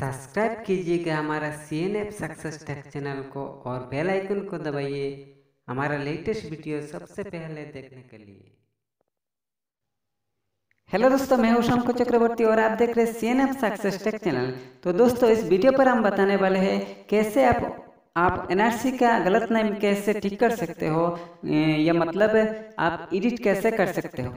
subscribe कीजिएगा हमारा C N F success tech channel को और बेल आइकन को दबाइए हमारा लेटेस्ट वीडियो सबसे पहले देखने के लिए हेलो दोस्तों मैं हूं शंकु चक्रवर्ती और आप देख रहे हैं C N F success tech channel तो दोस्तों इस वीडियो पर हम बताने वाले हैं कैसे आप आप एनआरसी का गलत नाम कैसे ठीक कर सकते हो या मतलब आप एडिट कैसे कर सकते हो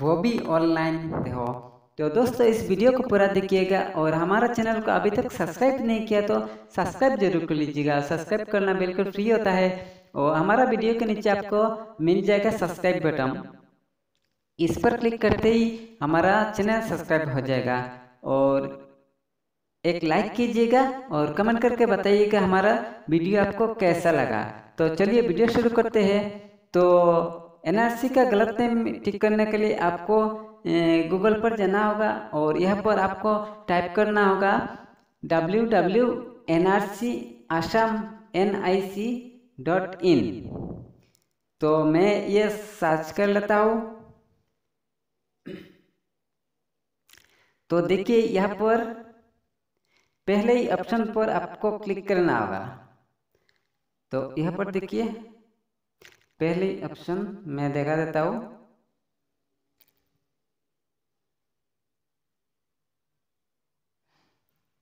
वो भी ऑनलाइन हो तो दोस्तों इस वीडियो को पूरा देखिएगा और हमारा चैनल को अभी तक सब्सक्राइब नहीं किया तो सब्सक्राइब जरूर कर लीजिएगा सब्सक्राइब करना बिल्कुल फ्री होता है और हमारा वीडियो के नीचे आपको मिल जाएगा सब्सक्राइब बटन इस पर क्लिक करते ही हमारा चैनल सब्सक्राइब हो जाएगा और एक लाइक कीजिएगा और कमेंट करके बताइएगा हमारा वीडियो आपको कैसा लगा तो चलिए वीडियो शुरू करते हैं तो एनआरसी का गलत नेम ठीक करने के लिए आपको गूगल पर जाना होगा और यहाँ पर आपको टाइप करना होगा W W N R C Assam N I C dot in तो मैं ये सर्च कर लेता हूँ तो देखिए यहाँ पर पहले ही ऑप्शन पर आपको क्लिक करना होगा तो यहाँ पर देखिए पहले ऑप्शन मैं देखा देता हूँ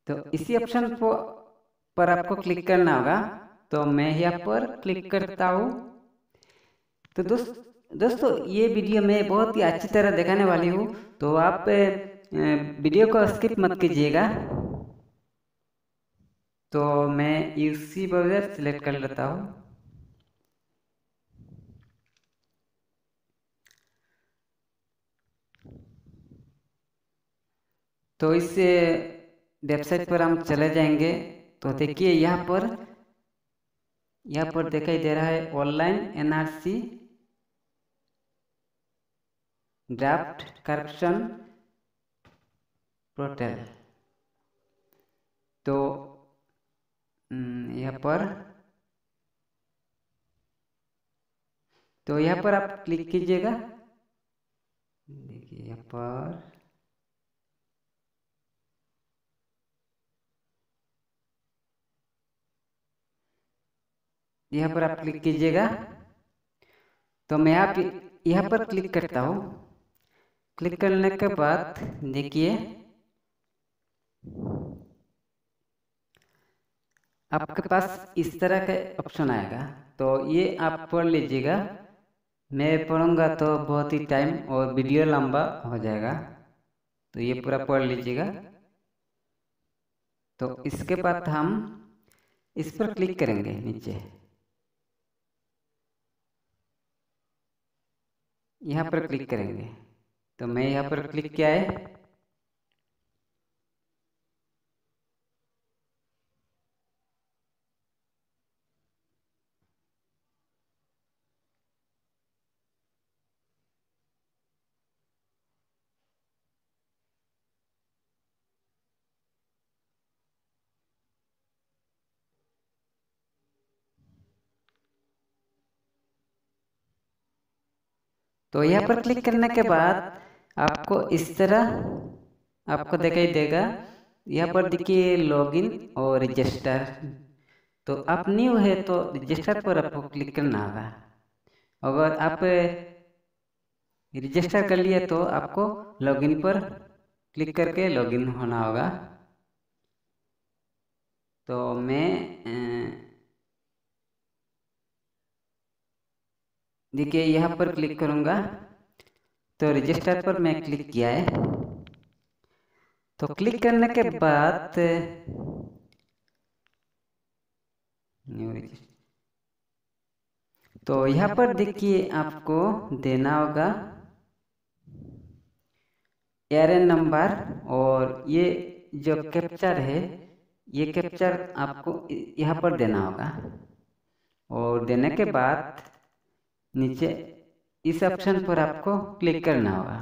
तो, तो इसी ऑप्शन पर आपको क्लिक करना होगा तो मैं यहाँ पर क्लिक करता हूँ तो दोस्त दोस्तों ये वीडियो मैं बहुत ही अच्छी तरह दिखाने वाली हूँ तो आप वीडियो को स्किप मत कीजिएगा तो मैं इसी ब्राउजर सिलेक्ट कर लेता हूँ तो इससे वेबसाइट पर हम चले जाएंगे तो देखिए यहाँ पर यहाँ पर दिखाई दे रहा है online NRC draft corruption portal तो हम्म, यहाँ पर तो यहाँ पर आप क्लिक कीजिएगा देखिए यहाँ पर यहाँ पर आप क्लिक कीजिएगा तो मैं आप यहाँ पर क्लिक करता हूँ क्लिक करने के बाद देखिए आपके पास इस तरह का ऑप्शन आएगा तो ये आप पढ़ लीजिएगा मैं पढ़ूंगा तो बहुत ही टाइम और वीडियो लंबा हो जाएगा तो ये पूरा पढ़ लीजिएगा तो इसके बाद हम इस पर क्लिक करेंगे नीचे यहाँ पर क्लिक करेंगे तो मैं तो यहाँ पर क्लिक किया है तो यहाँ पर क्लिक करने के बाद आपको इस तरह आपको दिखाई देगा यहाँ पर देखिए लॉगिन और रजिस्टर तो आप न्यू है तो रजिस्टर पर आपको क्लिक करना होगा अगर आप रजिस्टर कर लिए तो आपको लॉगिन पर क्लिक करके लॉगिन होना होगा तो मैं देखिए यहाँ पर क्लिक करूँगा तो रजिस्टर पर मैं क्लिक किया है तो क्लिक करने के बाद तो यहाँ पर देखिए आपको देना होगा एर नंबर और ये जो कैप्चर है ये कैप्चर आपको यहाँ पर देना होगा और देने के बाद नीचे इस ऑप्शन पर आपको क्लिक करना होगा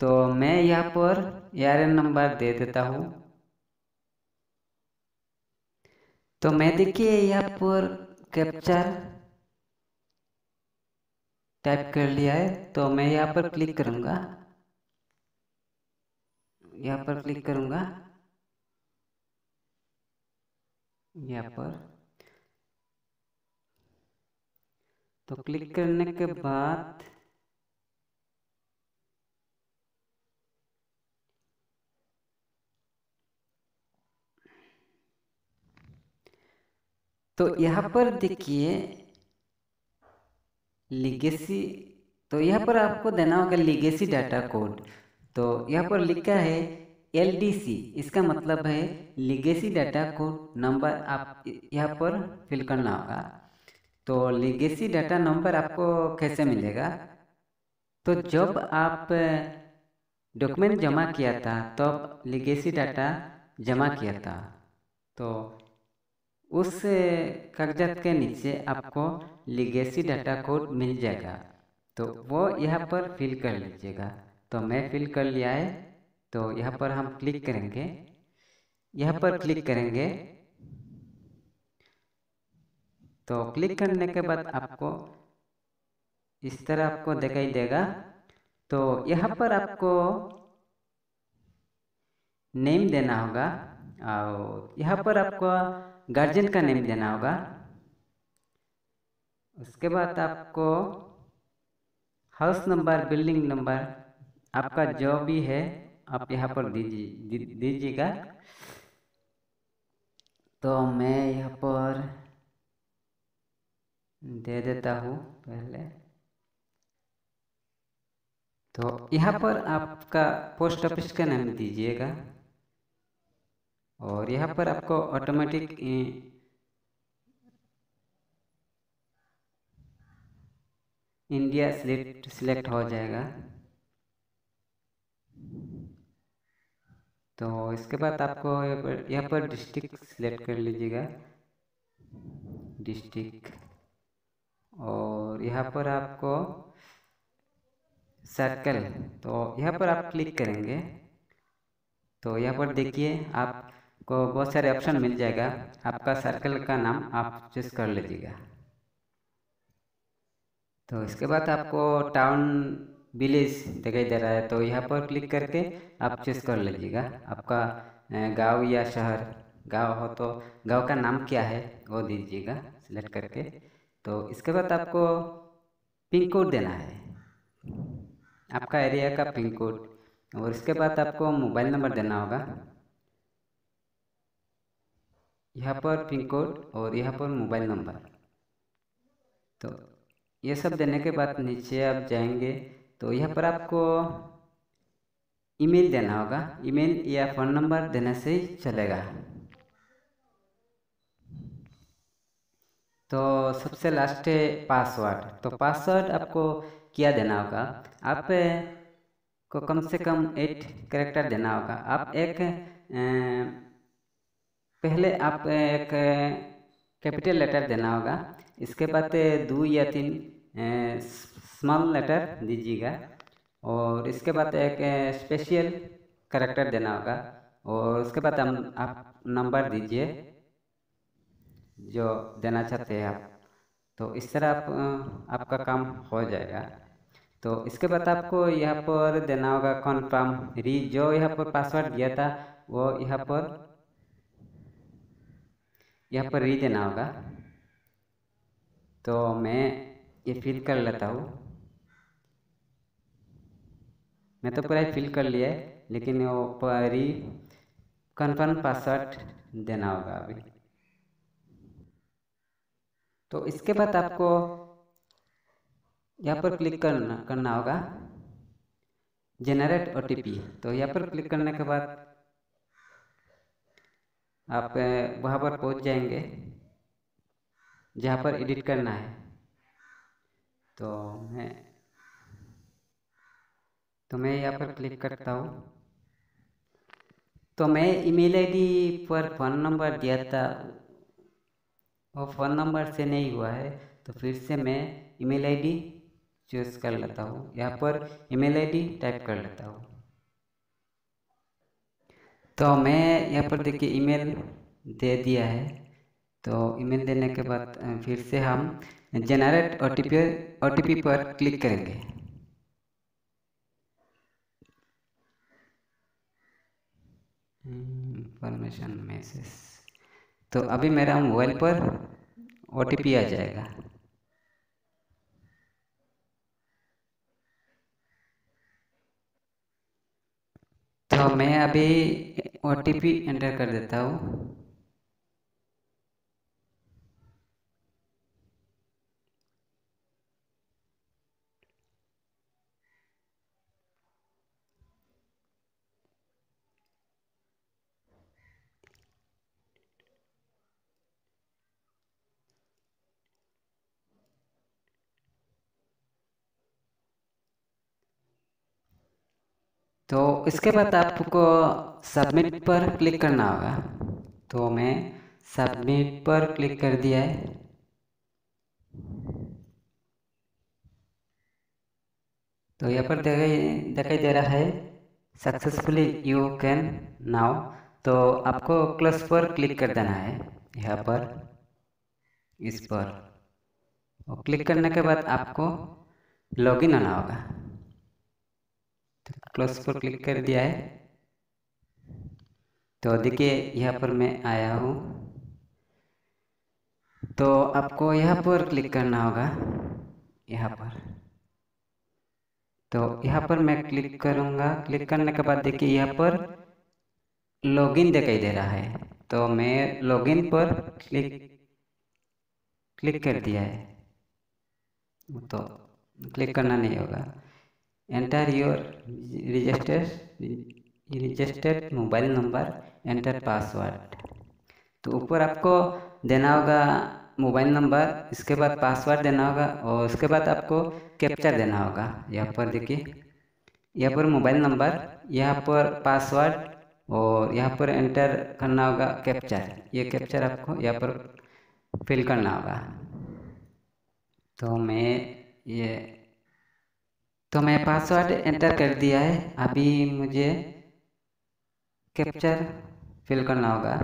तो मैं यहाँ पर एन नंबर दे देता हूँ तो मैं देखिए यहाँ पर कैप्चर टाइप कर लिया है तो मैं यहाँ पर क्लिक करूँगा यहाँ पर क्लिक करूँगा यहाँ पर तो क्लिक करने के बाद तो, तो यहाँ पर देखिए लिगेसी तो यहाँ पर आपको देना होगा लिगेसी डाटा कोड तो यहाँ पर लिखा है एल इसका मतलब है लिगेसी डाटा कोड नंबर आप यहाँ पर फिल करना होगा तो लीगेसी डाटा नंबर आपको कैसे मिलेगा तो जब आप डॉक्यूमेंट जमा किया था तब तो लीगेसी डाटा जमा किया था तो उस कागजात के नीचे आपको लीगेसी डाटा कोड मिल जाएगा तो वो यहाँ पर फिल कर लीजिएगा तो मैं फिल कर लिया है तो यहाँ पर हम क्लिक करेंगे यहाँ पर क्लिक करेंगे तो, तो क्लिक करने के बाद आपको इस तरह आपको दिखाई देगा तो यहाँ पर आपको नेम देना होगा और यहाँ पर आपको गार्जियन का नेम देना होगा उसके बाद आपको हाउस नंबर बिल्डिंग नंबर आपका जो भी है आप यहाँ पर दीजिए दीजिएगा तो मैं यहाँ पर दे देता हूँ पहले तो यहाँ पर आपका पोस्ट ऑफिस का नाम दीजिएगा और यहाँ पर आपको ऑटोमेटिक इंडिया सिलेक्ट सिलेक्ट हो जाएगा तो इसके बाद आपको यहाँ पर डिस्ट्रिक्ट सिलेक्ट कर लीजिएगा डिस्ट्रिक्ट और यहाँ पर आपको सर्कल तो यहाँ पर आप क्लिक करेंगे तो यहाँ पर देखिए आपको बहुत सारे ऑप्शन मिल जाएगा आपका सर्कल का नाम आप चूज कर लीजिएगा तो इसके बाद आपको टाउन विलेज दिखाई दे रहा है तो यहाँ पर क्लिक करके आप चूज कर लीजिएगा आपका गांव या शहर गांव हो तो गांव का नाम क्या है वो दीजिएगा सिलेक्ट करके तो इसके बाद आपको पिन कोड देना है आपका एरिया का पिन कोड और इसके बाद आपको मोबाइल नंबर देना होगा यहाँ पर पिन कोड और यहाँ पर मोबाइल नंबर तो ये सब देने के बाद नीचे आप जाएंगे तो यहाँ पर आपको ईमेल देना होगा ईमेल या फ़ोन नंबर देने से ही चलेगा तो सबसे लास्ट है पासवर्ड तो पासवर्ड आपको क्या देना होगा आप को कम से कम एट करेक्टर देना होगा आप एक पहले आप एक कैपिटल लेटर देना होगा इसके बाद दो या तीन स्मॉल लेटर दीजिएगा और इसके बाद एक स्पेशल करेक्टर देना होगा और उसके बाद आप नंबर दीजिए जो देना चाहते हैं आप तो इस तरह आप आपका काम हो जाएगा तो इसके बाद आपको यहाँ पर देना होगा कन्फर्म री जो यहाँ पर पासवर्ड दिया था वो यहाँ पर यहाँ पर री देना होगा तो मैं ये फिल कर लेता हूँ मैं तो पूरा फिल कर लिया है लेकिन वो री कन्फर्म पासवर्ड देना होगा अभी तो, तो इसके बाद आपको यहाँ पर क्लिक करना करना होगा जनरेट ओ तो यहाँ पर क्लिक करने के बाद आप वहाँ पर पहुँच जाएंगे जहाँ पर एडिट करना है तो मैं तो मैं यहाँ पर क्लिक करता हूँ तो मैं ईमेल आईडी पर फ़ोन नंबर दिया था और फ़ोन नंबर से नहीं हुआ है तो फिर से मैं ईमेल आईडी चूज़ कर लेता हूँ यहाँ पर ईमेल आईडी टाइप कर लेता हूँ तो मैं यहाँ पर देखिए ईमेल दे दिया है तो ईमेल देने के बाद फिर से हम जनरेट ओ टी पर क्लिक करेंगे इंफॉर्मेशन मैसेज तो, तो अभी मेरा मोबाइल पर ओ आ जाएगा तो मैं अभी ओ एंटर कर देता हूँ तो इसके बाद आपको सबमिट पर क्लिक करना होगा तो मैं सबमिट पर क्लिक कर दिया है तो यहाँ पर दिखाई दिखाई दे रहा है सक्सेसफुली यू कैन नाउ तो आपको क्लस पर क्लिक कर देना है यहाँ पर इस पर और क्लिक करने के बाद आपको लॉगिन आना होगा तो प्लस पर क्लिक कर दिया है तो देखिए यहाँ पर मैं आया हूँ तो आपको यहाँ पर क्लिक करना होगा यहाँ पर तो यहाँ पर मैं क्लिक करूँगा क्लिक करने के बाद देखिए यहाँ पर लॉगिन दिखाई दे रहा है तो मैं लॉगिन पर क्लिक क्लिक कर दिया है तो क्लिक करना नहीं होगा enter your registered registered mobile number enter password तो ऊपर आपको देना होगा मोबाइल नंबर इसके बाद पासवर्ड देना होगा और उसके बाद आपको कैप्चर देना होगा यहाँ पर देखिए यहाँ पर मोबाइल नंबर यहाँ पर पासवर्ड और यहाँ पर एंटर करना होगा कैप्चर ये कैप्चर आपको यहाँ पर फिल करना होगा तो मैं ये तो मैं पासवर्ड एंटर कर दिया है अभी मुझे कैप्चर फिल करना होगा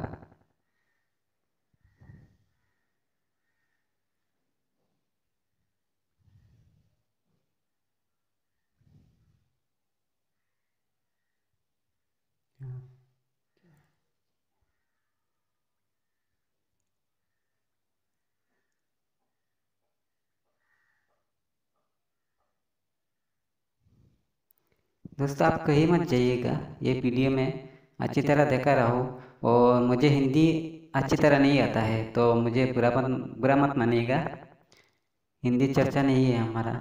दोस्तों आप कहीं मत जाइएगा ये वीडियो में अच्छी तरह देखा रहो और मुझे हिंदी अच्छी तरह नहीं आता है तो मुझे बुरा मत बुरा मत मानिएगा हिंदी चर्चा नहीं है हमारा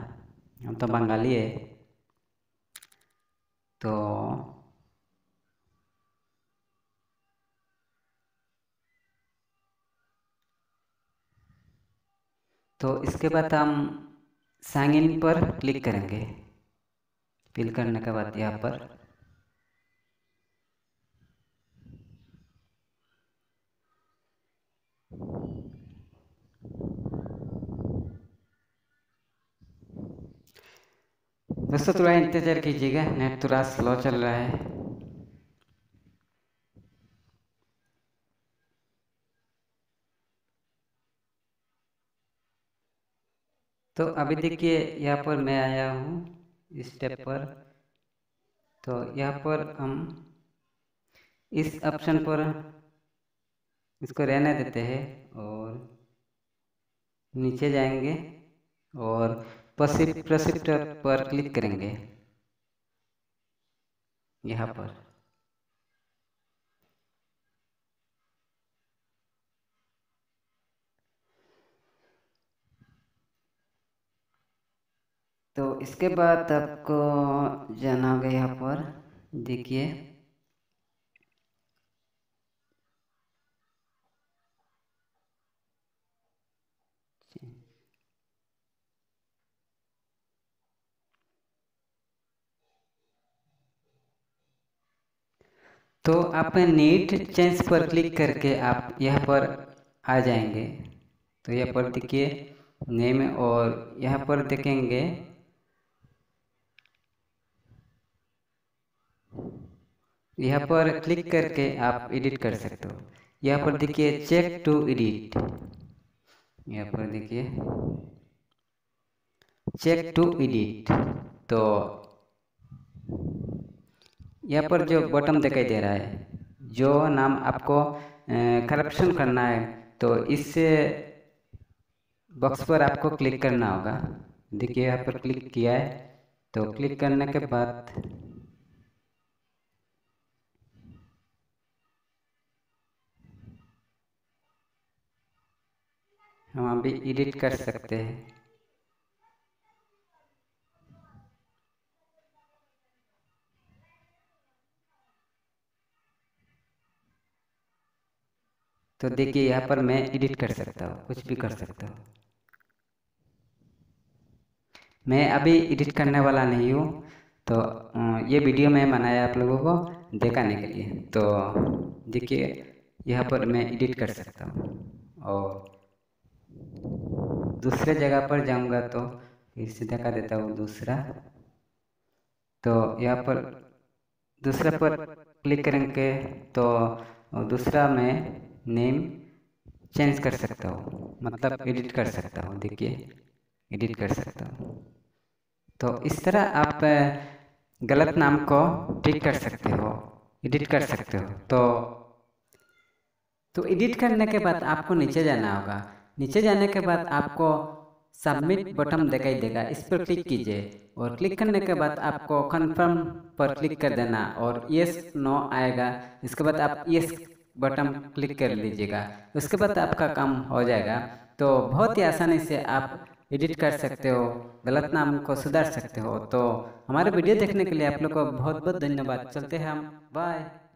हम तो बंगाली है तो तो इसके बाद हम साइन इन पर क्लिक करेंगे फिल करने के बाद यहाँ पर दोस्तों थोड़ा इंतज़ार कीजिएगा नेट थोड़ा स्लो चल रहा है तो अभी देखिए यहाँ पर मैं आया हूँ स्टेप पर तो यहाँ पर हम इस ऑप्शन पर इसको रहने देते हैं और नीचे जाएंगे और प्रसिप्ट पर क्लिक करेंगे यहाँ पर तो इसके बाद आपको जाना होगा यहाँ पर देखिए तो आप नीट चेंज पर क्लिक करके आप यहाँ पर आ जाएंगे तो यहाँ पर देखिए नेम और यहाँ पर देखेंगे यहाँ पर क्लिक करके आप एडिट कर सकते हो यहाँ पर देखिए चेक टू एडिट यहाँ पर देखिए चेक टू एडिट तो यहाँ पर जो बटन दिखाई दे रहा है जो नाम आपको करप्शन करना है तो इस बॉक्स पर आपको क्लिक करना होगा देखिए यहाँ पर क्लिक किया है तो क्लिक करने के बाद हम भी एडिट कर सकते हैं तो देखिए यहाँ पर मैं एडिट कर सकता हूँ कुछ भी कर सकता हूँ मैं अभी एडिट करने वाला नहीं हूँ तो ये वीडियो मैं बनाया आप लोगों को देखाने के लिए तो देखिए यहाँ पर मैं एडिट कर सकता हूँ और दूसरे जगह पर जाऊंगा तो फिर से धक्का देता हूँ दूसरा तो यहाँ पर दूसरा पर क्लिक करेंगे तो दूसरा मैं नेम चेंज कर सकता हूँ मतलब एडिट कर सकता हूँ देखिए एडिट कर सकता हूँ तो इस तरह आप गलत नाम को ठीक कर सकते हो एडिट कर सकते हो तो तो एडिट करने के बाद आपको नीचे जाना होगा नीचे जाने के बाद आपको सबमिट बटन दिखाई देगा इस पर क्लिक कीजिए और क्लिक करने के बाद आपको कन्फर्म पर क्लिक कर देना और यस नो आएगा इसके बाद आप यस बटन क्लिक कर लीजिएगा उसके बाद आपका काम हो जाएगा तो बहुत ही आसानी से आप एडिट कर सकते हो गलत नाम को सुधार सकते हो तो हमारे वीडियो देखने के लिए आप लोग को बहुत बहुत धन्यवाद चलते हैं हम बाय